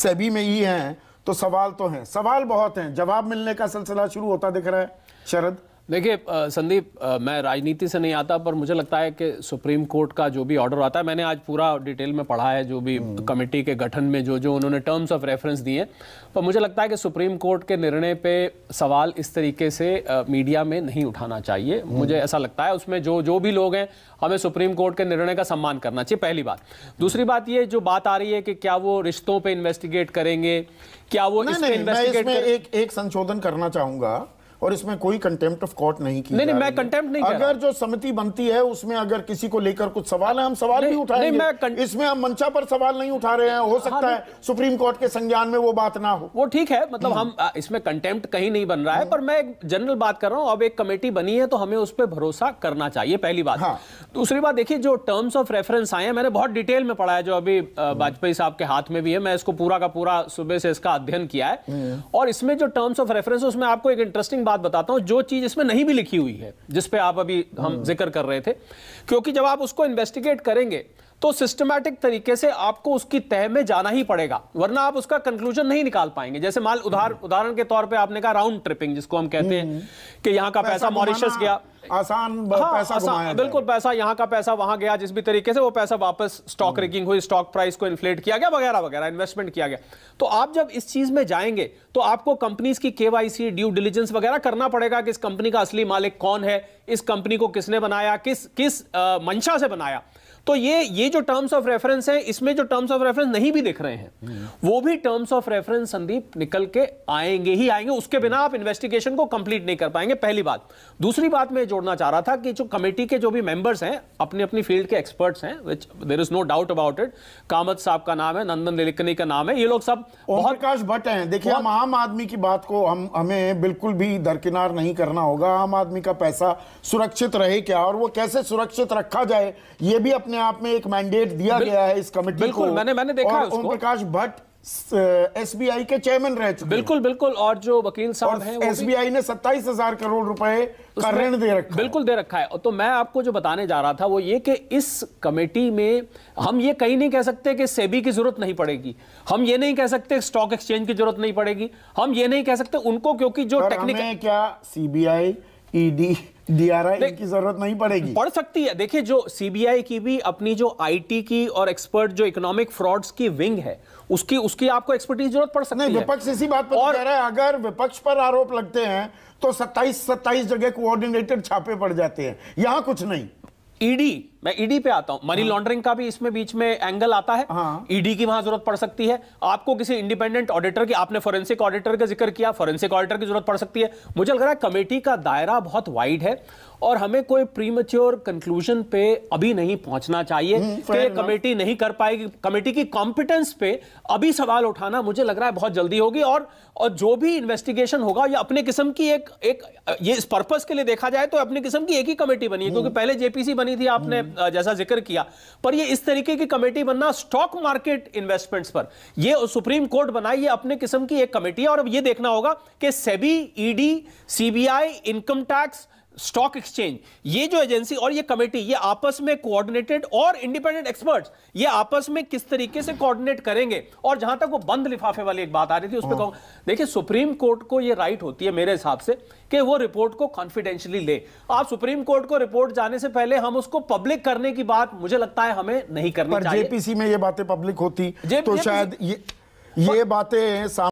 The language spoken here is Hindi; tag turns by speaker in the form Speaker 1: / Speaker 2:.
Speaker 1: सेबी में ही हैं तो सवाल तो हैं सवाल बहुत हैं जवाब मिलने का सिलसिला शुरू होता दिख रहा है
Speaker 2: शरद देखिए संदीप मैं राजनीति से नहीं आता पर मुझे लगता है कि सुप्रीम कोर्ट का जो भी ऑर्डर आता है मैंने आज पूरा डिटेल में पढ़ा है जो भी कमेटी हम्म। के गठन में जो जो उन्होंने टर्म्स ऑफ रेफरेंस दिए पर मुझे लगता है कि सुप्रीम कोर्ट के निर्णय पे सवाल इस तरीके से आ, मीडिया में नहीं उठाना चाहिए हम्म। मुझे ऐसा लगता है उसमें जो जो भी लोग हैं हमें सुप्रीम कोर्ट के निर्णय का सम्मान करना चाहिए पहली बात दूसरी बात ये जो बात आ रही है कि क्या वो रिश्तों पर इन्वेस्टिगेट करेंगे क्या वो इन्वेस्टिगेट
Speaker 1: एक संशोधन करना चाहूँगा और इसमें कोई कंटेम्प्ट ऑफ कोर्ट नहीं की नहीं नहीं मैं कंटेम्प्ट नहीं अगर जो समिति बनती है उसमें अगर किसी को लेकर कुछ सवाल है हम सवाल नहीं भी उठाएंगे इसमें हम मंचा पर सवाल नहीं उठा रहे हैं हो हाँ, सकता है सुप्रीम कोर्ट के संज्ञान में वो बात ना हो वो ठीक है
Speaker 2: मतलब हम्म। हम इसमें कंटेम्प्ट कहीं नहीं बन रहा है हम्म। पर मैं एक जनरल बात कर रहा हूँ अब एक कमेटी बनी है तो हमें उस पर भरोसा करना चाहिए पहली बात हाँ। दूसरी बात देखिए जो टर्म्स ऑफ रेफरेंस आए हैं मैंने बहुत डिटेल में पढ़ा है जो अभी वाजपेयी हम्म। साहब के हाथ में भी है मैं इसको पूरा का पूरा सुबह से इसका अध्ययन किया है और इसमें जो टर्म्स ऑफ रेफरेंस है उसमें आपको एक इंटरेस्टिंग बात बताता हूं जो चीज इसमें नहीं भी लिखी हुई है जिस पे आप अभी हम हम्म। जिक्र कर रहे थे क्योंकि जब आप उसको इन्वेस्टिगेट करेंगे तो सिस्टमैटिक तरीके से आपको उसकी तय में जाना ही पड़ेगा वरना आप उसका कंक्लूजन नहीं निकाल पाएंगे जैसे माल उदाहरण हम्म। उदाहरण के तौर पे आपने कहा राउंड ट्रिपिंग जिसको हम कहते हैं हम्म। कि यहां का पैसा मॉरिशस गया
Speaker 1: आसान हाँ, पैसा आसान,
Speaker 2: बिल्कुल पैसा यहाँ का पैसा वहां गया जिस भी तरीके से वो पैसा वापस स्टॉक हम्म। रिगिंग हुई स्टॉक प्राइस को इन्फ्लेट किया गया वगैरह वगैरह इन्वेस्टमेंट किया गया तो आप जब इस चीज में जाएंगे तो आपको कंपनीज की केवाईसी ड्यू डिलीजेंस वगैरह करना पड़ेगा कि इस कंपनी का असली मालिक कौन है इस कंपनी को किसने बनाया किस किस मंशा से बनाया तो ये ये जो टर्म्स ऑफ रेफरेंस है इसमें जो टर्म्स ऑफ रेफरेंस नहीं भी दिख रहे हैं हम्म। वो भी टर्म्स ऑफ रेफरेंस संदीप निकल के आएंगे ही आएंगे उसके बिना आप इन्वेस्टिगेशन को कंप्लीट नहीं कर पाएंगे पहली बात दूसरी बात मैं जोड़ना चाह रहा था कि जो कमेटी के जो भी मेंबर्स हैं अपने अपनी फील्ड के एक्सपर्ट्स हैं which there is no doubt about it Kamath साहब का नाम है नंदन दिलकनी का नाम है ये लोग सब बहुत
Speaker 1: काश भट्ट हैं देखिए हम आम आदमी की बात को हम हमें बिल्कुल भी दरकिनार नहीं करना होगा आम आदमी का पैसा सुरक्षित रहे क्या और वो कैसे सुरक्षित रखा जाए ये भी अपने अपने आप में एक मैंडेट दिया गया है इस कमिटी को, मैंने मैंने देखा ओम प्रकाश भट्ट एसबीआई के चेयरमैन रह चुके बिल्कुल बिल्कुल और जो वकील साहब हैं एसबीआई ने सत्ताईस
Speaker 2: हजार करोड़ रुपए का ऋण दे रखा बिल्कुल दे रखा है तो मैं आपको जो बताने जा रहा था वो ये कि इस कमेटी में हम ये कहीं नहीं कह सकते कि सेबी की जरूरत नहीं पड़ेगी हम ये नहीं कह सकते स्टॉक एक्सचेंज की जरूरत नहीं पड़ेगी हम ये नहीं कह सकते उनको क्योंकि जो टेक्निक क्या
Speaker 1: सीबीआई ईडी डीआरआई
Speaker 2: की जरूरत नहीं पड़ेगी पड़ सकती है देखिए जो सीबीआई की भी अपनी जो आईटी की और एक्सपर्ट जो इकोनॉमिक फ्रॉड्स की विंग है उसकी उसकी आपको एक्सपर्टीज जरूरत पड़ सकती नहीं, है विपक्ष
Speaker 1: इसी बात पर और... कह रहा है अगर विपक्ष पर आरोप लगते हैं तो सत्ताईस सत्ताईस जगह कोऑर्डिनेटेड छापे पड़ जाते हैं यहां कुछ नहीं
Speaker 2: ईडी e मैं ईडी e पे आता हूं मनी लॉन्ड्रिंग का भी इसमें बीच में एंगल आता है ईडी हाँ। e की वहां जरूरत पड़ सकती है आपको किसी इंडिपेंडेंट ऑडिटर की आपने फोरेंसिक ऑडिटर का जिक्र किया फोरेंसिक ऑडिटर की जरूरत पड़ सकती है मुझे लग रहा है कमेटी का दायरा बहुत वाइड है और हमें कोई प्रीमेच्योर कंक्लूजन पे अभी नहीं पहुंचना चाहिए हम्म, कि कमेटी नहीं कर पाएगी कमेटी की कॉम्पिटेंस पे अभी सवाल उठाना मुझे लग रहा है बहुत जल्दी होगी और और जो भी इन्वेस्टिगेशन होगा या अपने किस्म की एक एक ये इस पर्पस के लिए देखा जाए तो अपने किस्म की एक ही कमेटी बनी है क्योंकि हम्म। पहले जेपीसी बनी थी आपने हम्म। जैसा जिक्र किया पर ये इस तरीके की कमेटी बनना स्टॉक मार्केट इन्वेस्टमेंट्स पर ये सुप्रीम कोर्ट बनाई है अपने किस्म की एक कमेटी है और अब ये देखना होगा कि SEBI ED CBI income tax stock exchange ये जो एजेंसी और ये कमेटी ये आपस में कोऑर्डिनेटेड और इंडिपेंडेंट एक्सपर्ट्स ये आपस में किस तरीके से कोऑर्डिनेट करेंगे और जहां तक वो बंद लिफाफे वाली एक बात आ रही थी उस पर हाँ। कहूँ देखिए सुप्रीम कोर्ट को ये राइट होती है मेरे हिसाब से कि वो रिपोर्ट को कॉन्फिडेंशियली ले आप सुप्रीम कोर्ट को रिपोर्ट जाने से पहले हम उसको पब्लिक करने की बात मुझे लगता है हमें नहीं करना पर जेपीसी
Speaker 1: में ये बातें पब्लिक होती तो शायद ये ये बातें